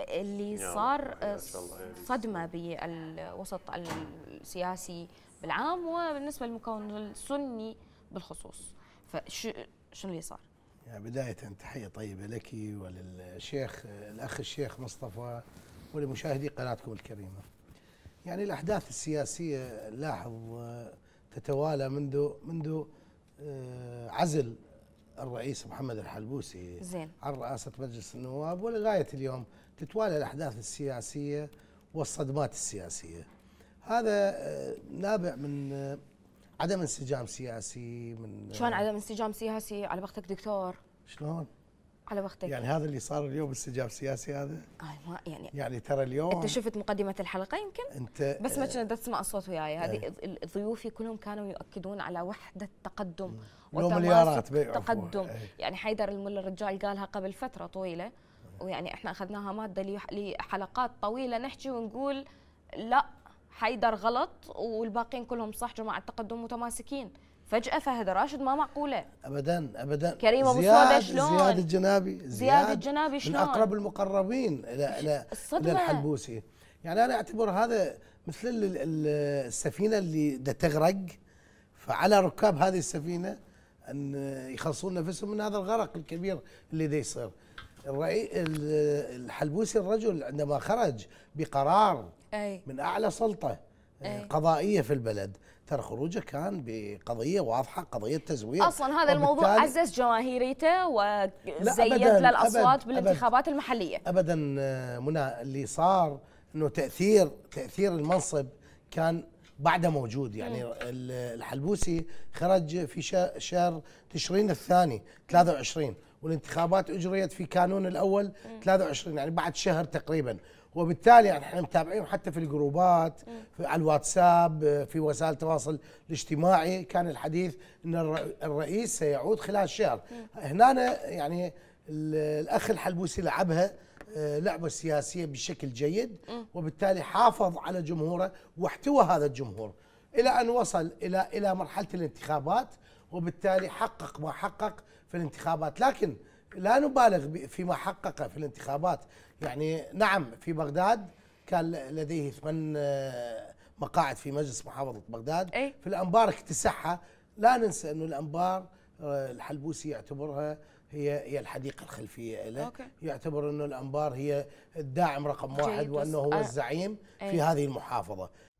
اللي صار صدمه بالوسط السياسي بالعام وبالنسبه للمكون السني بالخصوص فشو شنو اللي صار؟ يعني بدايه تحيه طيبه لك وللشيخ الاخ الشيخ مصطفى ولمشاهدي قناتكم الكريمه. يعني الاحداث السياسيه لاحظ تتوالى منذ منذ آه، عزل الرئيس محمد الحلبوسي زين. عن رئاسة مجلس النواب ولغاية اليوم تتوالى الأحداث السياسية والصدمات السياسية هذا آه، نابع من آه، عدم انسجام سياسي من شلون آه، عدم انسجام سياسي على بختك دكتور شلون على وقتك يعني هذا اللي صار اليوم استجاب سياسي هذا آه، ما يعني يعني ترى اليوم انت شفت مقدمه الحلقه يمكن انت بس ما آه، كنت تسمع الصوت وياي هذه آه ضيوفي كلهم كانوا يؤكدون على وحده تقدم وتماسك تقدم إيه. يعني حيدر الملا الرجال قالها قبل فتره طويله ويعني احنا اخذناها ماده لحلقات طويله نحكي ونقول لا حيدر غلط والباقيين كلهم صح جماعه التقدم متماسكين فجأة فهد راشد ما معقولة أبدا أبدا كريم أبو شلون زياد الجنابي زياد, زياد الجنابي شلون من أقرب المقربين إلى إلى إلى الحلبوسي يعني أنا أعتبر هذا مثل السفينة اللي دا تغرق فعلى ركاب هذه السفينة أن يخلصون نفسهم من هذا الغرق الكبير اللي دا يصير الحلبوسي الرجل عندما خرج بقرار أي. من أعلى سلطة أي. قضائية في البلد ترى خروجه كان بقضيه واضحه قضيه تزوير اصلا هذا الموضوع عزز جماهيريته وزيد له الاصوات بالانتخابات المحليه ابدا منى اللي صار انه تاثير تاثير المنصب كان بعده موجود يعني الحلبوسي خرج في شهر تشرين الثاني 23 والانتخابات اجريت في كانون الاول 23 يعني بعد شهر تقريبا وبالتالي يعني احنا متابعين حتى في الجروبات في على الواتساب في وسائل التواصل الاجتماعي كان الحديث ان الرئيس سيعود خلال شهر هنا يعني الاخ الحلبوسي لعبها آه، لعبه سياسيه بشكل جيد وبالتالي حافظ على جمهوره واحتوى هذا الجمهور الى ان وصل الى الى مرحله الانتخابات وبالتالي حقق ما حقق في الانتخابات لكن لا نبالغ فيما حقق في الانتخابات يعني نعم في بغداد كان لديه ثمان آه، مقاعد في مجلس محافظة بغداد أي؟ في الأنبار اكتسحها لا ننسى أنه الأنبار آه، الحلبوسي يعتبرها هي هي الحديقة الخلفية له أوكي. يعتبر أنه الأنبار هي الداعم رقم واحد وأنه هو آه. الزعيم في إيه. هذه المحافظة